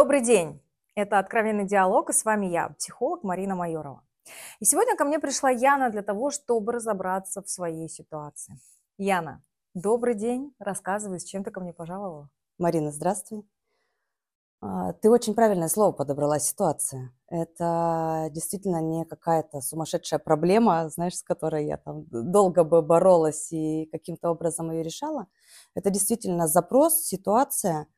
Добрый день! Это «Откровенный диалог» и с вами я, психолог Марина Майорова. И сегодня ко мне пришла Яна для того, чтобы разобраться в своей ситуации. Яна, добрый день, рассказывай, с чем ты ко мне пожаловала. Марина, здравствуй. А, ты очень правильное слово подобрала, ситуация. Это действительно не какая-то сумасшедшая проблема, знаешь, с которой я там долго бы боролась и каким-то образом ее решала. Это действительно запрос, ситуация –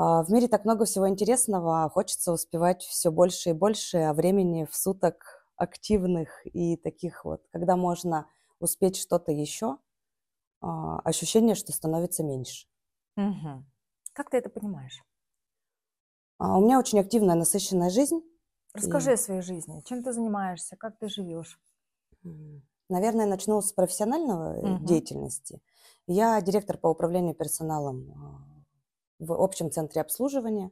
а, в мире так много всего интересного, а хочется успевать все больше и больше, а времени в суток активных и таких вот, когда можно успеть что-то еще, ощущение, что становится меньше. Угу. Как ты это понимаешь? У меня очень активная, насыщенная жизнь. Расскажи и... о своей жизни. Чем ты занимаешься? Как ты живешь? Наверное, начну с профессионального угу. деятельности. Я директор по управлению персоналом в общем центре обслуживания.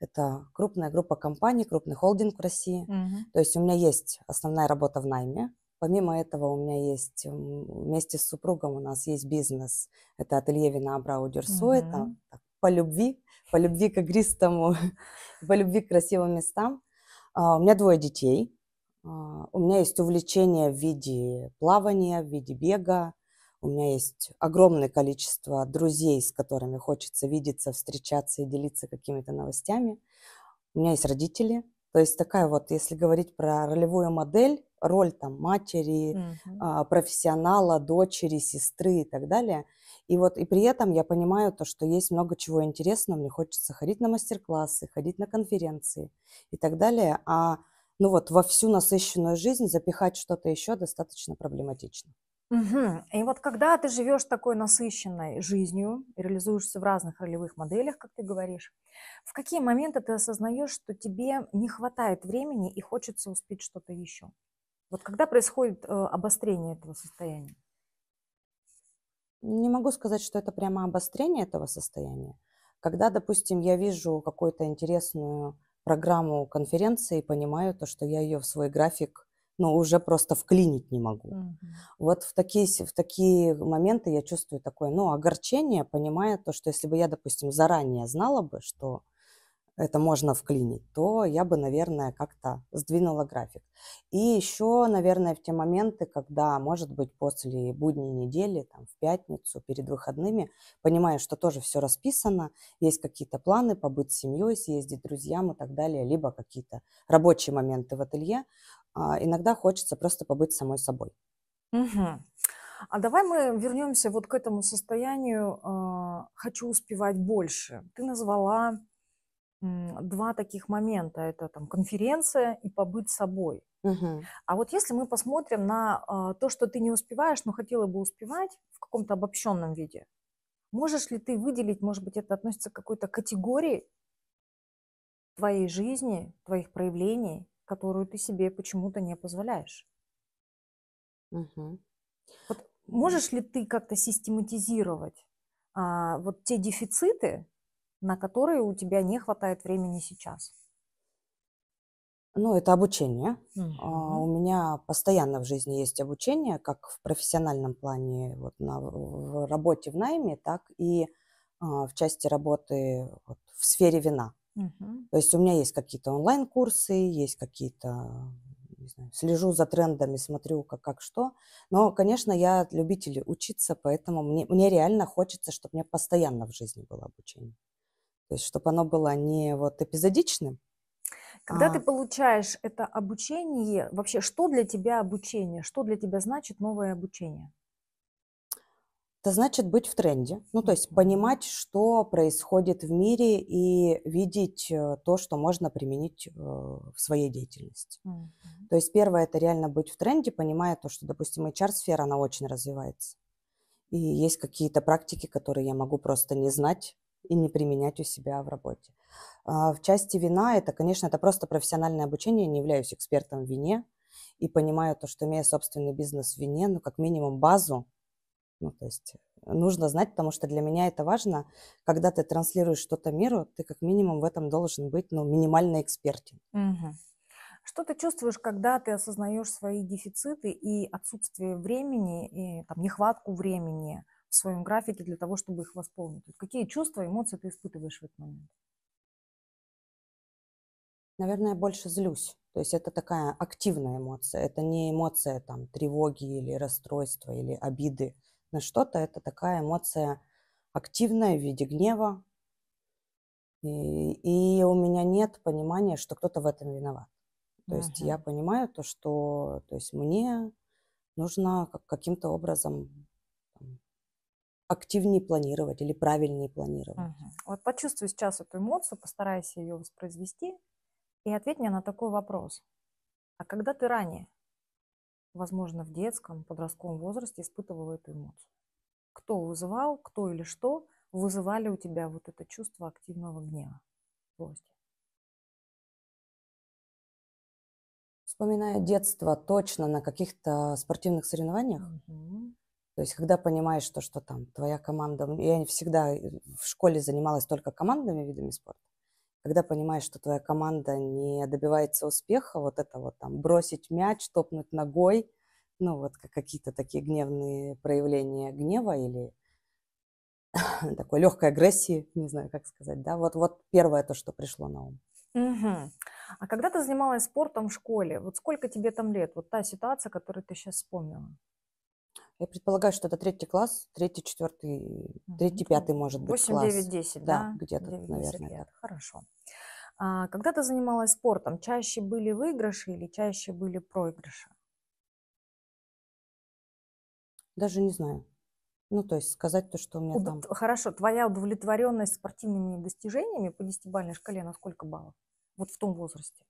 Это крупная группа компаний, крупный холдинг в России. Угу. То есть у меня есть основная работа в найме. Помимо этого у меня есть вместе с супругом у нас есть бизнес. Это ателье вина Брау Дюрсо. Угу. Это так, по любви, по любви к игристому, по любви к красивым местам. А, у меня двое детей. А, у меня есть увлечение в виде плавания, в виде бега. У меня есть огромное количество друзей, с которыми хочется видеться, встречаться и делиться какими-то новостями. У меня есть родители. То есть такая вот, если говорить про ролевую модель, роль там матери, mm-hmm. профессионала, дочери, сестры и так далее. И вот и при этом я понимаю то, что есть много чего интересного, мне хочется ходить на мастер-классы, ходить на конференции и так далее. А ну вот во всю насыщенную жизнь запихать что-то еще достаточно проблематично. Угу. И вот когда ты живешь такой насыщенной жизнью, реализуешься в разных ролевых моделях, как ты говоришь, в какие моменты ты осознаешь, что тебе не хватает времени и хочется успеть что-то еще? Вот когда происходит э, обострение этого состояния? Не могу сказать, что это прямо обострение этого состояния. Когда, допустим, я вижу какую-то интересную программу конференции и понимаю то, что я ее в свой график но уже просто вклинить не могу. mm Вот в такие, в такие моменты я чувствую такое, ну, огорчение, понимая то, что если бы я, допустим, заранее знала бы, что это можно вклинить, то я бы, наверное, как-то сдвинула график. И еще, наверное, в те моменты, когда, может быть, после будней недели, там, в пятницу, перед выходными, понимая, что тоже все расписано, есть какие-то планы побыть с семьей, съездить друзьям и так далее, либо какие-то рабочие моменты в ателье, а, иногда хочется просто побыть самой собой. Угу. А давай мы вернемся вот к этому состоянию а, «хочу успевать больше». Ты назвала два таких момента. Это там конференция и побыть собой. Угу. А вот если мы посмотрим на а, то, что ты не успеваешь, но хотела бы успевать в каком-то обобщенном виде, можешь ли ты выделить, может быть, это относится к какой-то категории твоей жизни, твоих проявлений, которую ты себе почему-то не позволяешь. Угу. Вот можешь ли ты как-то систематизировать а, вот те дефициты, на которые у тебя не хватает времени сейчас? Ну, это обучение. uh у меня постоянно в жизни есть обучение, как в профессиональном плане, вот на, в работе в найме, так и а, в части работы вот, в сфере вина. Угу. То есть у меня есть какие-то онлайн-курсы, есть какие-то, знаю, слежу за трендами, смотрю как, как что. Но, конечно, я любитель учиться, поэтому мне, мне реально хочется, чтобы у меня постоянно в жизни было обучение. То есть чтобы оно было не вот эпизодичным, когда а. ты получаешь это обучение, вообще что для тебя обучение? Что для тебя значит новое обучение? Это значит быть в тренде, ну то есть понимать, что происходит в мире и видеть э, то, что можно применить э, в своей деятельности. Mm-hmm. То есть первое это реально быть в тренде, понимая то, что, допустим, HR-сфера, она очень развивается. И есть какие-то практики, которые я могу просто не знать и не применять у себя в работе. А в части вина это, конечно, это просто профессиональное обучение, я не являюсь экспертом в вине и понимаю то, что имея собственный бизнес в вине, ну как минимум базу, ну, то есть э, нужно знать, потому что для меня это важно. Когда ты транслируешь что-то миру, ты как минимум в этом должен быть ну, минимально экспертен. Угу. Что ты чувствуешь, когда ты осознаешь свои дефициты и отсутствие времени, и там, нехватку времени в своем графике для того, чтобы их восполнить? Какие чувства, эмоции ты испытываешь в этот момент? Наверное, больше злюсь. То есть это такая активная эмоция. Это не эмоция там, тревоги или расстройства или обиды на что-то это такая эмоция активная в виде гнева. И, и у меня нет понимания, что кто-то в этом виноват. То uh-huh. есть я понимаю то, что то есть мне нужно каким-то образом активнее планировать или правильнее планировать. Uh-huh. Вот почувствуй сейчас эту эмоцию, постарайся ее воспроизвести и ответь мне на такой вопрос. А когда ты ранее возможно, в детском, подростковом возрасте испытывал эту эмоцию. Кто вызывал, кто или что вызывали у тебя вот это чувство активного гнева, злости? Вспоминая детство точно на каких-то спортивных соревнованиях, угу. то есть когда понимаешь, что, что там твоя команда, я всегда э, в школе занималась только командными видами спорта, когда понимаешь, что твоя команда не добивается успеха, вот это вот там бросить мяч, топнуть ногой, ну вот какие-то такие гневные проявления гнева или такой легкой агрессии, не знаю, как сказать, да, вот, вот первое то, что пришло на ум. Угу. А когда ты занималась спортом в школе, вот сколько тебе там лет, вот та ситуация, которую ты сейчас вспомнила? Я предполагаю, что это третий класс, третий, четвертый, третий, пятый, может быть, 8, класс. 9, 10, да? да? где-то, 9, наверное. Лет. Хорошо. А, когда ты занималась спортом, чаще были выигрыши или чаще были проигрыши? Даже не знаю. Ну, то есть сказать то, что у меня Уд... там... Хорошо, твоя удовлетворенность спортивными достижениями по десятибалльной шкале на сколько баллов? Вот в том возрасте.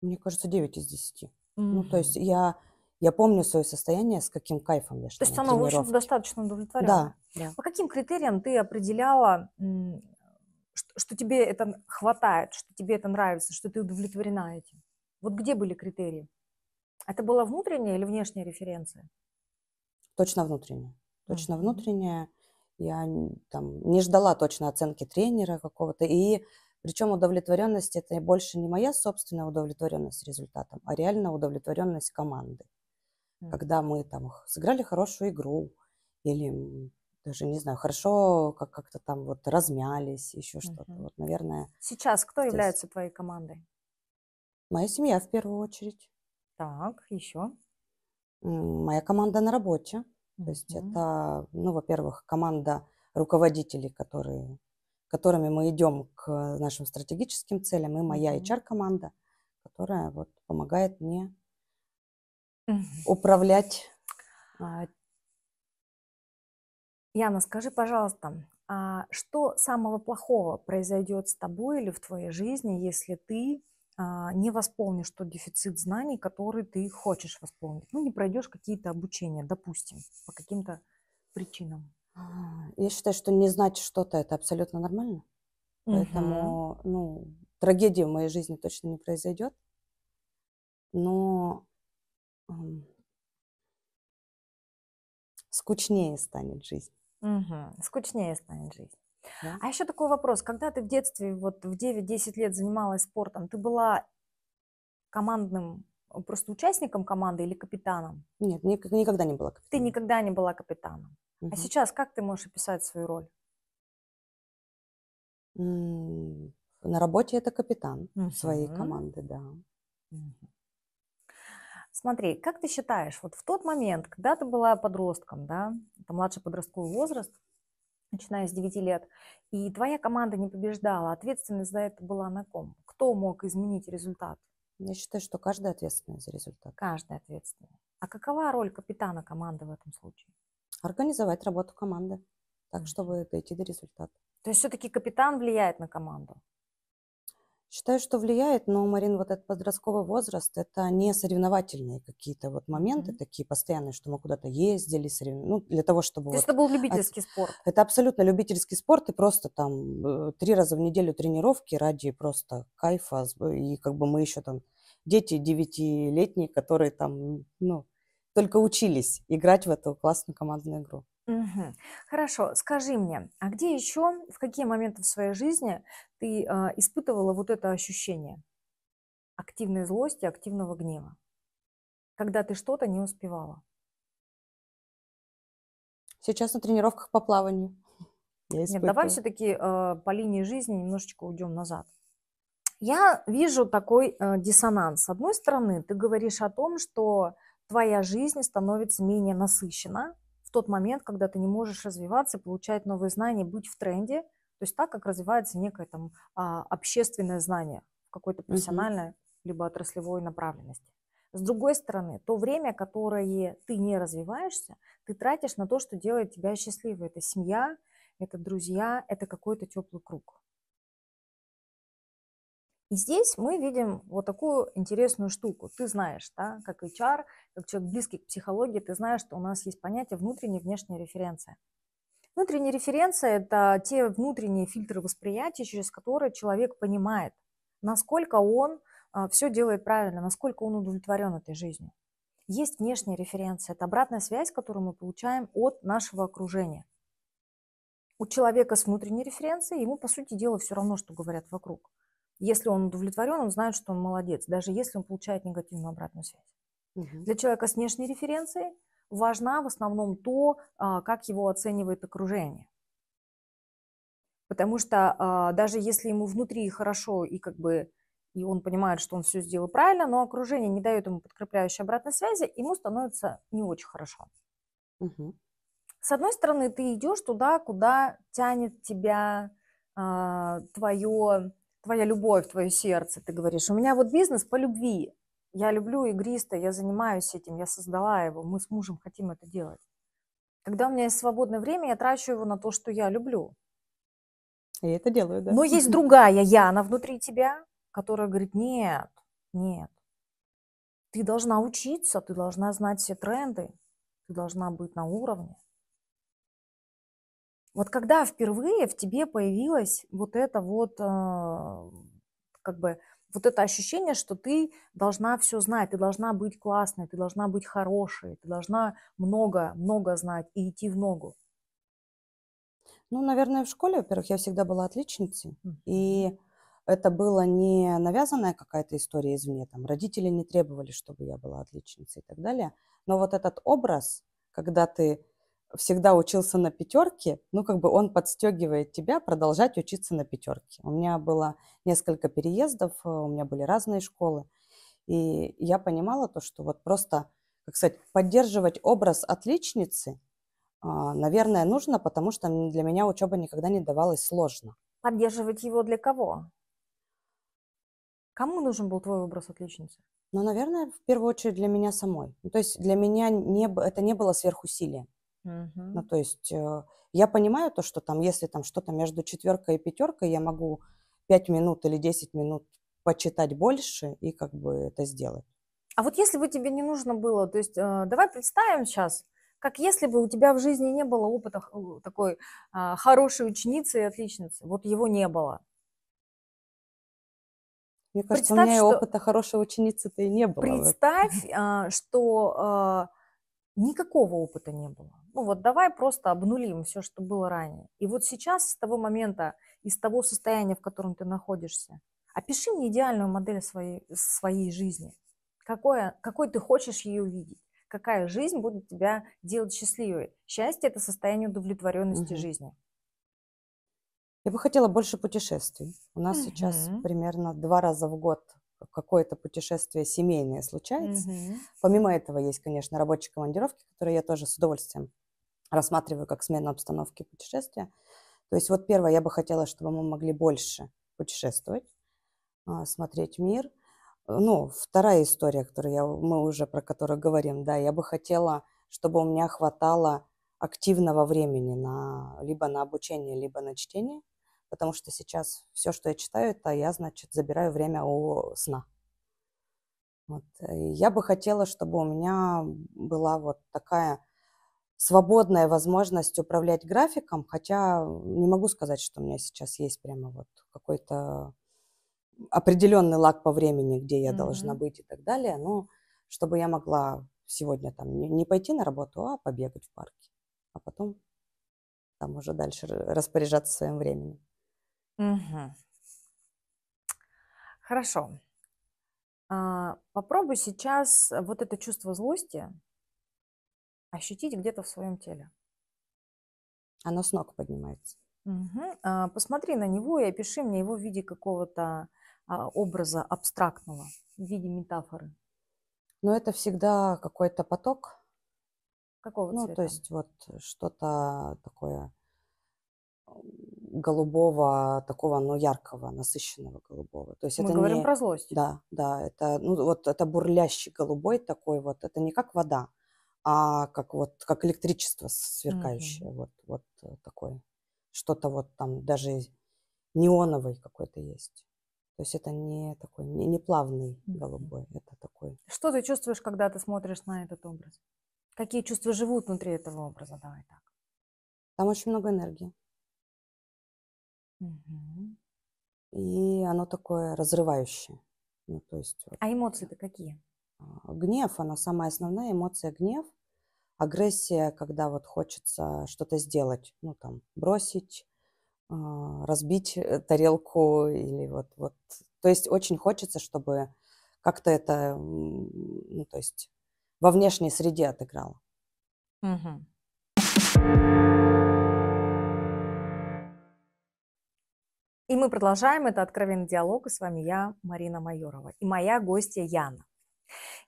Мне кажется, 9 из 10. Mm-hmm. Ну, то есть я я помню свое состояние, с каким кайфом я То есть оно, в общем, достаточно удовлетворенно. Да, да. По каким критериям ты определяла, что, что тебе это хватает, что тебе это нравится, что ты удовлетворена этим? Вот где были критерии? Это была внутренняя или внешняя референция? Точно внутренняя. Точно mm-hmm. внутренняя. Я там не ждала точно оценки тренера какого-то. И причем удовлетворенность это больше не моя собственная удовлетворенность результатом, а реально удовлетворенность команды. Mm. Когда мы там сыграли хорошую игру или даже не знаю, хорошо как- как-то там вот размялись, еще что-то. Вот, наверное. Сейчас кто здесь... является твоей командой? Моя семья в первую очередь. Так, еще. Моя команда на работе. Mm-hmm. То есть это, ну, во-первых, команда руководителей, которые, которыми мы идем к нашим стратегическим целям, и моя mm-hmm. HR-команда, которая вот помогает мне управлять. А, Яна, скажи, пожалуйста, а что самого плохого произойдет с тобой или в твоей жизни, если ты а, не восполнишь тот дефицит знаний, который ты хочешь восполнить? Ну, не пройдешь какие-то обучения, допустим, по каким-то причинам. А, я считаю, что не знать что-то это абсолютно нормально. Угу. Поэтому, ну, трагедия в моей жизни точно не произойдет. Но скучнее станет жизнь. Угу. Скучнее станет жизнь. Да. А еще такой вопрос. Когда ты в детстве, вот в 9-10 лет занималась спортом, ты была командным, э, просто участником команды или капитаном? Нет, никогда не была капитаном. Ты никогда не была капитаном. Угу. А сейчас как ты можешь описать свою роль? На работе это капитан угу. своей команды, да. Угу. Смотри, как ты считаешь, вот в тот момент, когда ты была подростком, да, это младший подростковый возраст, начиная с 9 лет, и твоя команда не побеждала, ответственность за это была на ком? Кто мог изменить результат? Я считаю, что каждый ответственный за результат. Каждый ответственный. А какова роль капитана команды в этом случае? Организовать работу команды, так, чтобы дойти до результата. То есть все-таки капитан влияет на команду? Считаю, что влияет, но, Марин, вот этот подростковый возраст, это не соревновательные какие-то вот моменты mm-hmm. такие постоянные, что мы куда-то ездили, сорев... ну, для того, чтобы... То вот... это был любительский это... спорт? Это абсолютно любительский спорт, и просто там э, три раза в неделю тренировки ради просто кайфа, э, и как бы мы еще там дети девятилетние, которые там, ну, только учились играть в эту классную командную игру. Угу. Хорошо, скажи мне, а где еще, в какие моменты в своей жизни ты э, испытывала вот это ощущение активной злости, активного гнева, когда ты что-то не успевала? Сейчас на тренировках по плаванию. Я Нет, давай все-таки э, а, по линии жизни немножечко уйдем назад. Я вижу такой э, диссонанс. С одной стороны, ты говоришь о том, что твоя жизнь становится менее насыщена, тот момент, когда ты не можешь развиваться, получать новые знания, быть в тренде, то есть так, как развивается некое там а, общественное знание в какой-то профессиональной mm-hmm. либо отраслевой направленности. С другой стороны, то время, которое ты не развиваешься, ты тратишь на то, что делает тебя счастливой. Это семья, это друзья, это какой-то теплый круг. И здесь мы видим вот такую интересную штуку. Ты знаешь, да, как HR, как человек близкий к психологии, ты знаешь, что у нас есть понятие внутренняя и внешняя референция. Внутренняя референция – это те внутренние фильтры восприятия, через которые человек понимает, насколько он а, все делает правильно, насколько он удовлетворен этой жизнью. Есть внешняя референция, это обратная связь, которую мы получаем от нашего окружения. У человека с внутренней референцией ему, по сути дела, все равно, что говорят вокруг. Если он удовлетворен, он знает, что он молодец, даже если он получает негативную обратную связь. Угу. Для человека с внешней референцией важна в основном то, а, как его оценивает окружение. Потому что а, даже если ему внутри хорошо и как бы и он понимает, что он все сделал правильно, но окружение не дает ему подкрепляющей обратной связи, ему становится не очень хорошо. Угу. С одной стороны, ты идешь туда, куда тянет тебя э, а, твое твоя любовь, твое сердце, ты говоришь, у меня вот бизнес по любви, я люблю игристо, я занимаюсь этим, я создала его, мы с мужем хотим это делать. Когда у меня есть свободное время, я трачу его на то, что я люблю. И это делаю, да. Но есть другая я, она внутри тебя, которая говорит, нет, нет, ты должна учиться, ты должна знать все тренды, ты должна быть на уровне. Вот когда впервые в тебе появилось вот это вот, а, как бы, вот это ощущение, что ты должна все знать, ты должна быть классной, ты должна быть хорошей, ты должна много, много знать и идти в ногу. Ну, наверное, в школе, во-первых, я всегда была отличницей, mm. и это было не навязанная какая-то история извне, там родители не требовали, чтобы я была отличницей и так далее, но вот этот образ, когда ты всегда учился на пятерке, ну, как бы он подстегивает тебя продолжать учиться на пятерке. У меня было несколько переездов, э, у меня были разные школы. И я понимала то, что вот просто, как сказать, поддерживать образ отличницы, а, наверное, нужно, потому что для меня учеба никогда не давалась сложно. Поддерживать его для кого? Кому нужен был твой образ отличницы? Ну, наверное, в первую очередь для меня самой. Ну, то есть для меня не, это не было сверхусилием. Ну, то есть э, я понимаю то, что там, если там что-то между четверкой и пятеркой, я могу 5 минут или 10 минут почитать больше и как бы это сделать. А вот если бы тебе не нужно было, то есть э, давай представим сейчас, как если бы у тебя в жизни не было опыта такой а, хорошей ученицы и отличницы, вот его не было. Мне кажется, представь, у меня что... опыта хорошей ученицы-то и не было. Представь, а, что а, никакого опыта не было ну вот давай просто обнулим все, что было ранее. И вот сейчас с того момента, из того состояния, в котором ты находишься, опиши мне идеальную модель своей, своей жизни. Какое, какой ты хочешь ее видеть? Какая жизнь будет тебя делать счастливой? Счастье – это состояние удовлетворенности угу. жизни. Я бы хотела больше путешествий. У нас угу. сейчас примерно два раза в год какое-то путешествие семейное случается. Угу. Помимо этого есть, конечно, рабочие командировки, которые я тоже с удовольствием рассматриваю как смена обстановки путешествия. То есть вот первое, я бы хотела, чтобы мы могли больше путешествовать, а, смотреть мир. Ну, вторая история, которую я, мы уже про которую говорим, да, я бы хотела, чтобы у меня хватало активного времени на, либо на обучение, либо на чтение, потому что сейчас все, что я читаю, это я, значит, забираю время у сна. Вот. я бы хотела, чтобы у меня была вот такая свободная возможность управлять графиком, хотя не могу сказать, что у меня сейчас есть прямо вот какой-то определенный лак по времени, где я mm-hmm. должна быть и так далее, но чтобы я могла сегодня там не пойти на работу, а побегать в парке, а потом там уже дальше распоряжаться своим временем. Угу. Хорошо. А, попробуй сейчас вот это чувство злости ощутить где-то в своем теле. Оно с ног поднимается. Угу. Посмотри на него и опиши мне его в виде какого-то а, образа абстрактного, в виде метафоры. Но ну, это всегда какой-то поток. Какого ну, цвета? Ну, то есть вот что-то такое голубого, такого, ну, яркого, насыщенного голубого. То есть Мы это говорим не... про злость. Да, да, это, ну, вот это бурлящий голубой такой вот, это не как вода, а как вот как электричество сверкающее, mm-hmm. вот вот э, такое, что-то вот там даже неоновый какой-то есть. То есть это не такой не, не плавный голубой, mm-hmm. это такой. Что ты чувствуешь, когда ты смотришь на этот образ? Какие чувства живут внутри этого образа? Давай так. Там очень много энергии. Угу. И оно такое разрывающее. Ну, то есть, вот, а эмоции-то какие? А, гнев, она самая основная эмоция гнев агрессия, когда вот хочется что-то сделать, ну там бросить, а, разбить э, тарелку или вот, вот. То есть очень хочется, чтобы как-то это, ну, то есть во внешней среде отыграло. Угу. И мы продолжаем. Это «Откровенный диалог». И с вами я, Марина Майорова. И моя гостья Яна.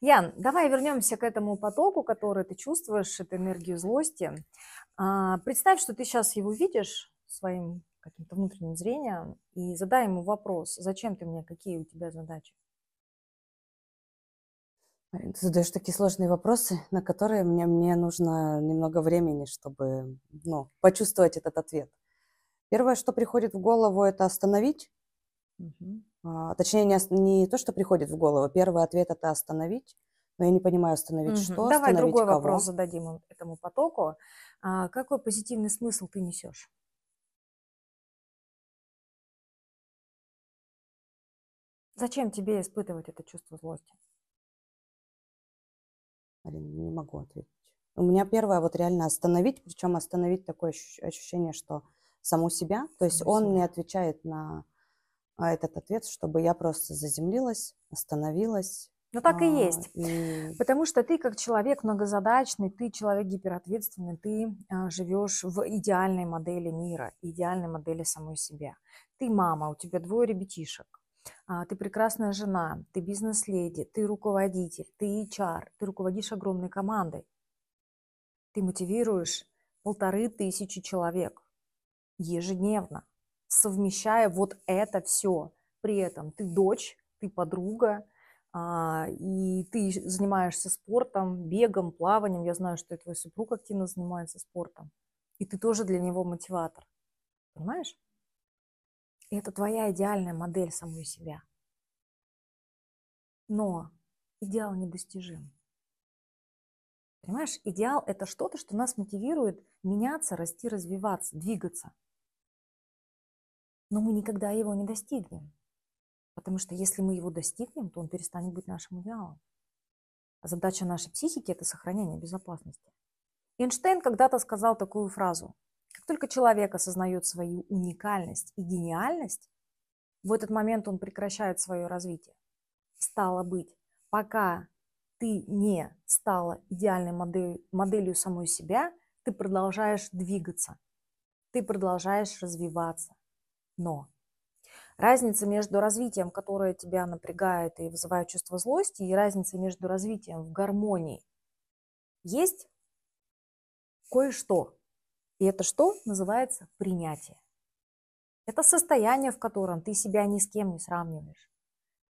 Ян, давай вернемся к этому потоку, который ты чувствуешь, эту энергию злости. А, представь, что ты сейчас его видишь своим каким-то внутренним зрением и задай ему вопрос, зачем ты мне, какие у тебя задачи? Ты задаешь такие сложные вопросы, на которые мне, мне нужно немного времени, чтобы ну, почувствовать этот ответ. Первое, что приходит в голову, это остановить. Угу. А, точнее, не, не то, что приходит в голову. Первый ответ – это остановить. Но я не понимаю, остановить угу. что, Давай остановить другой кого. вопрос зададим этому потоку. А какой позитивный смысл ты несешь? Зачем тебе испытывать это чувство злости? Блин, не могу ответить. У меня первое вот реально остановить, причем остановить такое ощущение, что саму себя, то есть Саму он себя. не отвечает на а этот ответ, чтобы я просто заземлилась, остановилась. Ну так а, и есть, и... потому что ты как человек многозадачный, ты человек гиперответственный, ты а, живешь в идеальной модели мира, идеальной модели самой себя. Ты мама, у тебя двое ребятишек, а, ты прекрасная жена, ты бизнес-леди, ты руководитель, ты HR, ты руководишь огромной командой, ты мотивируешь полторы тысячи человек ежедневно совмещая вот это все. При этом ты дочь, ты подруга, а, и ты занимаешься спортом, бегом, плаванием. Я знаю, что и твой супруг активно занимается спортом. И ты тоже для него мотиватор. Понимаешь? это твоя идеальная модель самой себя. Но идеал недостижим. Понимаешь, идеал – это что-то, что нас мотивирует меняться, расти, развиваться, двигаться – но мы никогда его не достигнем. Потому что если мы его достигнем, то он перестанет быть нашим идеалом. А задача нашей психики – это сохранение безопасности. Эйнштейн когда-то сказал такую фразу. Как только человек осознает свою уникальность и гениальность, в этот момент он прекращает свое развитие. Стало быть, пока ты не стала идеальной модель, моделью самой себя, ты продолжаешь двигаться, ты продолжаешь развиваться, но. Разница между развитием, которое тебя напрягает и вызывает чувство злости, и разница между развитием в гармонии. Есть кое-что. И это что называется принятие. Это состояние, в котором ты себя ни с кем не сравниваешь.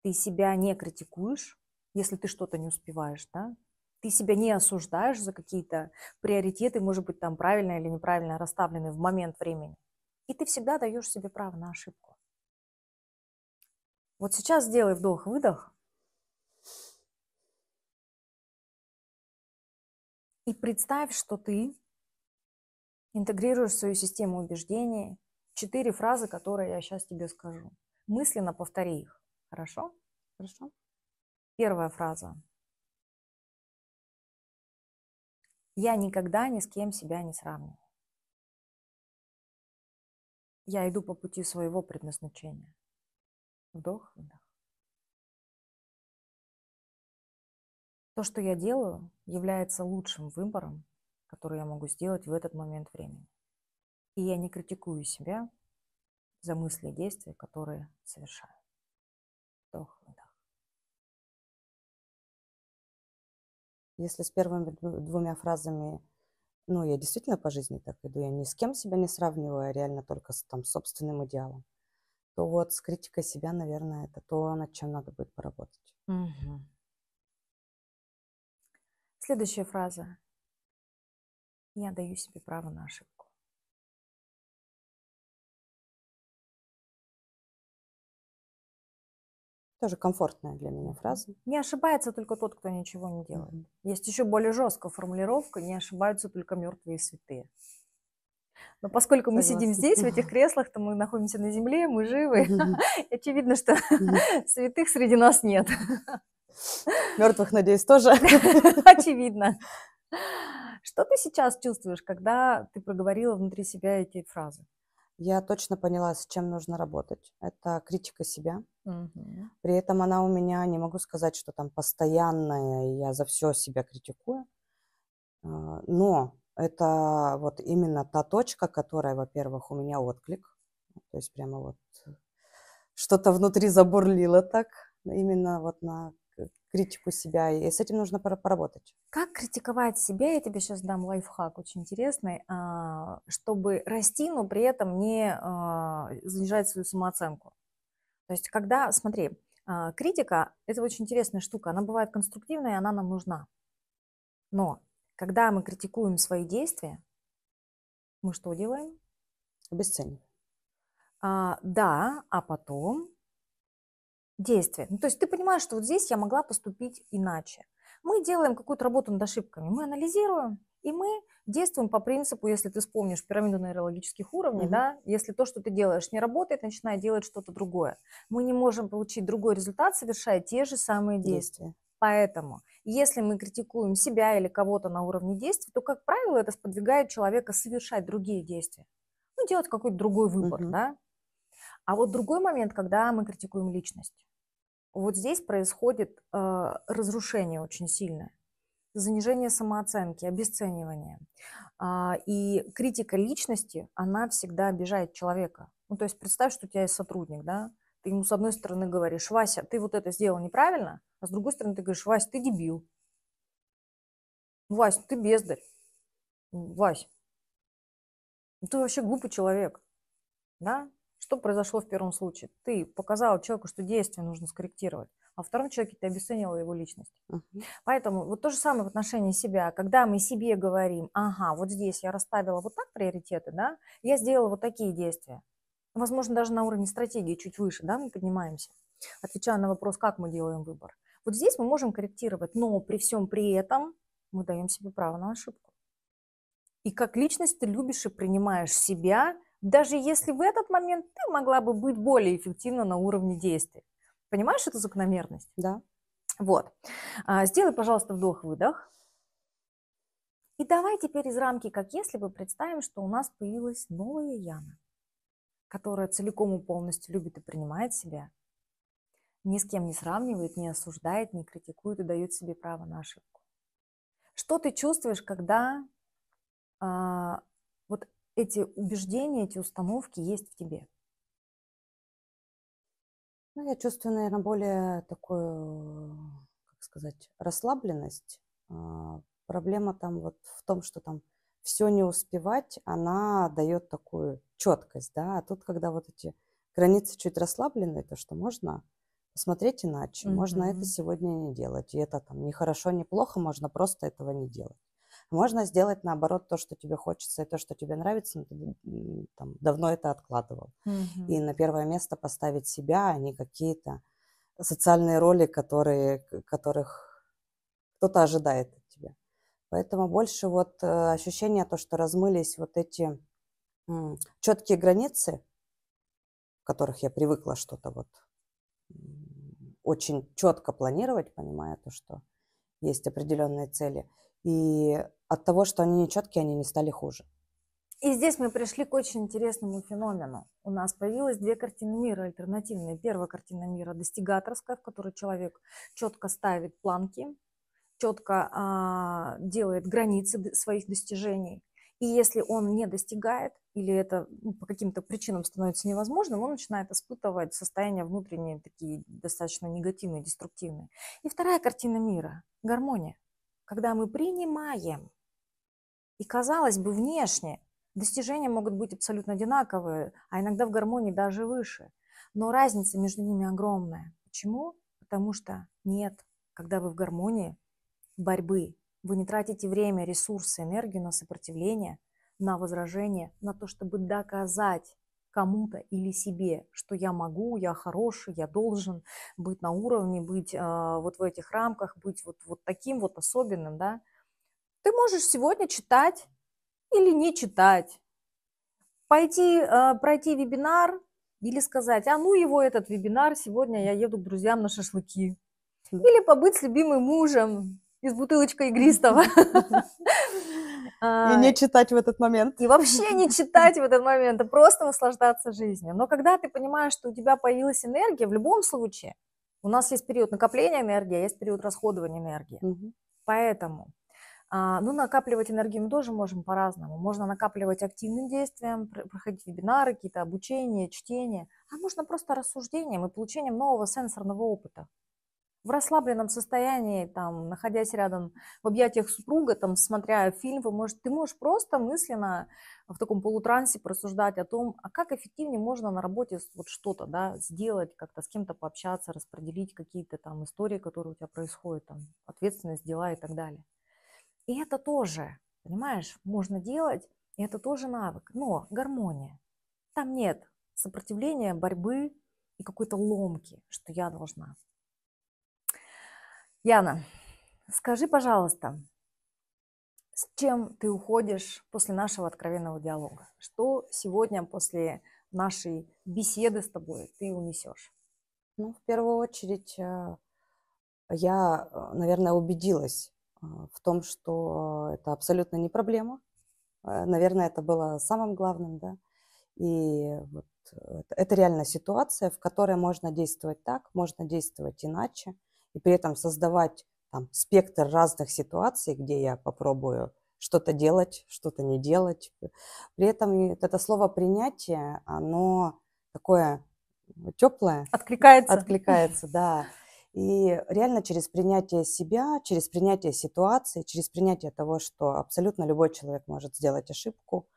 Ты себя не критикуешь, если ты что-то не успеваешь, да? Ты себя не осуждаешь за какие-то приоритеты, может быть, там правильно или неправильно расставлены в момент времени. И ты всегда даешь себе право на ошибку. Вот сейчас сделай вдох-выдох. И представь, что ты интегрируешь в свою систему убеждений четыре фразы, которые я сейчас тебе скажу. Мысленно повтори их. Хорошо? Хорошо. Первая фраза. Я никогда ни с кем себя не сравниваю. Я иду по пути своего предназначения. Вдох, выдох. То, что я делаю, является лучшим выбором, который я могу сделать в этот момент времени. И я не критикую себя за мысли и действия, которые совершаю. Вдох, выдох. Если с первыми двумя фразами ну, я действительно по жизни так иду, я ни с кем себя не сравниваю, а реально только с там, собственным идеалом, то вот с критикой себя, наверное, это то, над чем надо будет поработать. Угу. Следующая фраза. Я даю себе право на ошибку. Тоже комфортная для меня фраза. Не ошибается только тот, кто ничего не делает. Mm-hmm. Есть еще более жесткая формулировка «не ошибаются только мертвые святые». Но поскольку мы сидим здесь, в этих креслах, то мы находимся на земле, мы живы. Очевидно, что святых среди нас нет. Мертвых, надеюсь, тоже. Очевидно. Что ты сейчас чувствуешь, когда ты проговорила внутри себя эти фразы? я точно поняла, с чем нужно работать. Это критика себя. Угу. При этом она у меня, не могу сказать, что там постоянная, и я за все себя критикую. А, но это вот именно та точка, которая, во-первых, у меня отклик. То есть прямо вот что-то внутри забурлило так, именно вот на критику себя, и с этим нужно поработать. Как критиковать себя, я тебе сейчас дам лайфхак очень интересный, а, чтобы расти, но при этом не а, занижать свою самооценку. То есть, когда, смотри, а, критика – это очень интересная штука, она бывает конструктивная, и она нам нужна. Но когда мы критикуем свои действия, мы что делаем? Обесцениваем. А, да, а потом действия. Ну, то есть ты понимаешь, что вот здесь я могла поступить иначе. Мы делаем какую-то работу над ошибками, мы анализируем, и мы действуем по принципу, если ты вспомнишь пирамиду нейрологических уровней, mm-hmm. да, если то, что ты делаешь, не работает, начинай делать что-то другое. Мы не можем получить другой результат, совершая те же самые действия. действия. Поэтому, если мы критикуем себя или кого-то на уровне действий, то, как правило, это сподвигает человека совершать другие действия, ну, делать какой-то другой выбор, mm-hmm. да. А вот другой момент, когда мы критикуем личность. Вот здесь происходит э, разрушение очень сильное, занижение самооценки, обесценивание. Э, и критика личности, она всегда обижает человека. Ну, то есть представь, что у тебя есть сотрудник, да, ты ему с одной стороны говоришь, Вася, ты вот это сделал неправильно, а с другой стороны ты говоришь, Вася, ты дебил. Вася, ты бездарь. Вась, «Ну, ты вообще глупый человек. Да? Что произошло в первом случае? Ты показал человеку, что действие нужно скорректировать, а во втором человеке ты обесценила его личность. Uh-huh. Поэтому вот то же самое в отношении себя. Когда мы себе говорим, ага, вот здесь я расставила вот так приоритеты, да, я сделала вот такие действия. Возможно, даже на уровне стратегии чуть выше, да, мы поднимаемся, отвечая на вопрос, как мы делаем выбор. Вот здесь мы можем корректировать, но при всем при этом мы даем себе право на ошибку. И как личность ты любишь и принимаешь себя даже если в этот момент ты могла бы быть более эффективна на уровне действий. Понимаешь эту закономерность? Да. Вот. А, сделай, пожалуйста, вдох-выдох. И давай теперь из рамки, как если бы представим, что у нас появилась новая Яна, которая целиком и полностью любит и принимает себя, ни с кем не сравнивает, не осуждает, не критикует и дает себе право на ошибку. Что ты чувствуешь, когда а, эти убеждения, эти установки есть в тебе. Ну, я чувствую, наверное, более такую, как сказать, расслабленность. А, проблема там вот в том, что там все не успевать, она дает такую четкость, да. А тут, когда вот эти границы чуть расслаблены, то что можно посмотреть иначе, mm-hmm. можно это сегодня не делать, и это там не хорошо, не плохо, можно просто этого не делать. Можно сделать наоборот то, что тебе хочется и то, что тебе нравится, но ты там, давно это откладывал. mm И на первое место поставить себя, а не какие-то социальные роли, которые, которых кто-то ожидает от тебя. Поэтому больше вот э, ощущение то, что размылись вот эти четкие границы, в которых я привыкла что-то вот очень четко планировать, понимая то, что есть определенные цели – и от того, что они нечеткие, они не стали хуже. И здесь мы пришли к очень интересному феномену. У нас появилось две картины мира альтернативные. Первая картина мира достигаторская, в которой человек четко ставит планки, четко а, делает границы своих достижений. И если он не достигает, или это ну, по каким-то причинам становится невозможным, он начинает испытывать состояния внутренние, такие достаточно негативные, деструктивные. И вторая картина мира – гармония когда мы принимаем, и казалось бы, внешне достижения могут быть абсолютно одинаковые, а иногда в гармонии даже выше. Но разница между ними огромная. Почему? Потому что нет, когда вы в гармонии, борьбы, вы не тратите время, ресурсы, энергию на сопротивление, на возражение, на то, чтобы доказать, кому-то или себе, что я могу, я хороший, я должен быть на уровне, быть э, вот в этих рамках, быть вот, вот таким вот особенным, да. Ты можешь сегодня читать или не читать, пойти э, пройти вебинар или сказать, а ну его этот вебинар, сегодня я еду к друзьям на шашлыки. Да. Или побыть с любимым мужем, из бутылочкой игристого. И не читать в этот момент. И вообще не читать в этот момент, а просто наслаждаться жизнью. Но когда ты понимаешь, что у тебя появилась энергия, в любом случае, у нас есть период накопления энергии, а есть период расходования энергии. Угу. Поэтому, а, ну, накапливать энергию мы тоже можем по-разному. Можно накапливать активным действием, проходить вебинары, какие-то обучения, чтения. А можно просто рассуждением и получением нового сенсорного опыта в расслабленном состоянии, там, находясь рядом в объятиях супруга, там, смотря фильм, вы можете, ты можешь просто мысленно в таком полутрансе просуждать о том, а как эффективнее можно на работе вот что-то, да, сделать, как-то с кем-то пообщаться, распределить какие-то там истории, которые у тебя происходят, там, ответственность, дела и так далее. И это тоже, понимаешь, можно делать, и это тоже навык, но гармония. Там нет сопротивления, борьбы и какой-то ломки, что я должна. Яна, скажи, пожалуйста, с чем ты уходишь после нашего откровенного диалога? Что сегодня после нашей беседы с тобой ты унесешь? Ну, в первую очередь, э, я, э, наверное, убедилась э, в том, что это абсолютно не проблема. Наверное, это было самым главным, да. И вот это реально ситуация, в которой можно действовать так, можно действовать иначе и при этом создавать там, спектр разных ситуаций, где я попробую что-то делать, что-то не делать. При этом вот это слово принятие, оно такое теплое. Откликается. Откликается, да. И реально через принятие себя, через принятие ситуации, через принятие того, что абсолютно любой человек может сделать ошибку,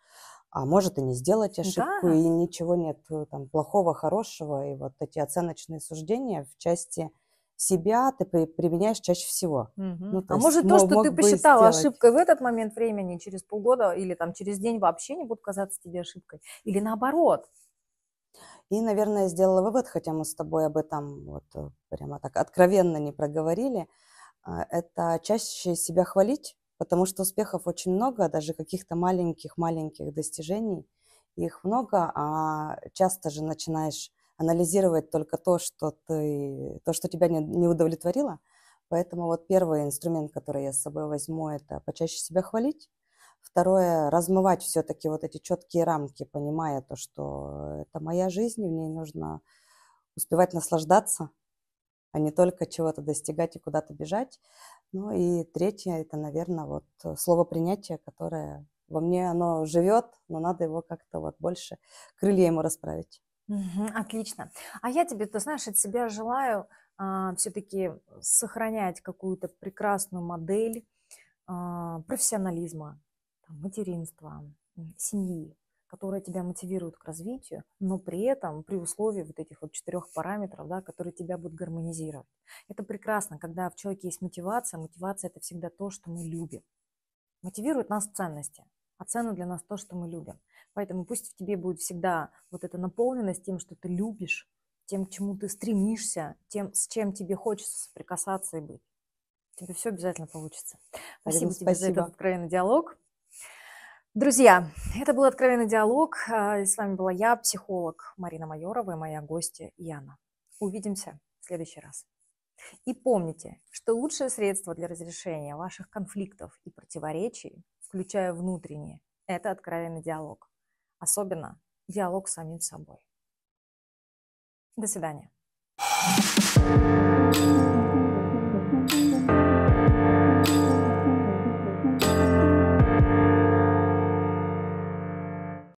а может и не сделать ошибку, да. и ничего нет э, там плохого, хорошего. И вот эти оценочные суждения в части себя ты применяешь чаще всего. Угу. Ну, а может то, ну, что ты посчитала сделать... ошибкой в этот момент времени, через полгода или там через день вообще не будет казаться тебе ошибкой? Или наоборот? И, наверное, я сделала вывод, хотя мы с тобой об этом вот э, прямо так откровенно не проговорили, а, это чаще себя хвалить, потому что успехов очень много, даже каких-то маленьких-маленьких достижений, их много, а часто же начинаешь анализировать только то, что, ты, то, что тебя не, не удовлетворило. Поэтому вот первый инструмент, который я с собой возьму, это почаще себя хвалить. Второе, размывать все-таки вот эти четкие рамки, понимая то, что это моя жизнь, в ней нужно успевать наслаждаться, а не только чего-то достигать и куда-то бежать. Ну и третье, это, наверное, вот слово принятие, которое во мне оно живет, но надо его как-то вот больше крылья ему расправить. Угу, отлично. А я тебе, ты знаешь, от себя желаю а, все-таки сохранять какую-то прекрасную модель а, профессионализма, там, материнства, семьи, которая тебя мотивирует к развитию, но при этом при условии вот этих вот четырех параметров, да, которые тебя будут гармонизировать. Это прекрасно, когда в человеке есть мотивация. Мотивация – это всегда то, что мы любим. Мотивирует нас ценности – а цену для нас то, что мы любим. Поэтому пусть в тебе будет всегда вот эта наполненность тем, что ты любишь, тем, к чему ты стремишься, тем, с чем тебе хочется соприкасаться и быть. Тебе все обязательно получится. спасибо, спасибо тебе за этот откровенный диалог. Друзья, это был откровенный диалог. А, с вами была я, психолог Марина Майорова и моя гостья Яна. Увидимся в следующий раз. И помните, что лучшее средство для разрешения ваших конфликтов и противоречий включая внутренние, это откровенный диалог. Особенно диалог с самим собой. До свидания.